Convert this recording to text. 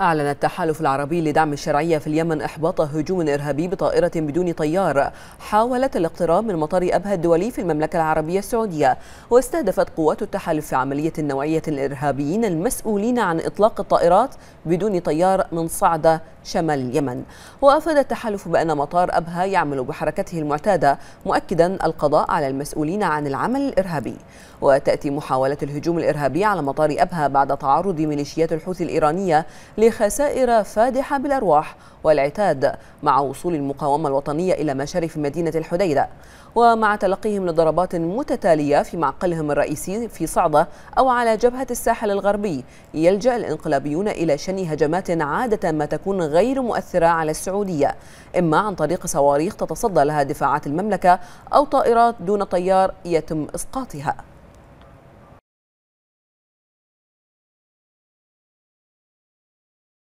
أعلن التحالف العربي لدعم الشرعية في اليمن إحباط هجوم إرهابي بطائرة بدون طيار حاولت الاقتراب من مطار أبها الدولي في المملكة العربية السعودية واستهدفت قوات التحالف في عملية نوعية الإرهابيين المسؤولين عن إطلاق الطائرات بدون طيار من صعدة شمال اليمن وأفاد التحالف بأن مطار أبها يعمل بحركته المعتادة مؤكدا القضاء على المسؤولين عن العمل الإرهابي وتأتي محاولة الهجوم الإرهابي على مطار أبها بعد تعرض ميليشيات الحوثي الإيرانية لخسائر فادحة بالأرواح والعتاد مع وصول المقاومة الوطنية إلى مشارف مدينة الحديدة ومع تلقيهم لضربات متتالية في معقلهم الرئيسي في صعدة أو على جبهة الساحل الغربي يلجأ الانقلابيون إلى شن هجمات عادة ما تكون غير مؤثرة على السعودية إما عن طريق صواريخ تتصدى لها دفاعات المملكة أو طائرات دون طيار يتم إسقاطها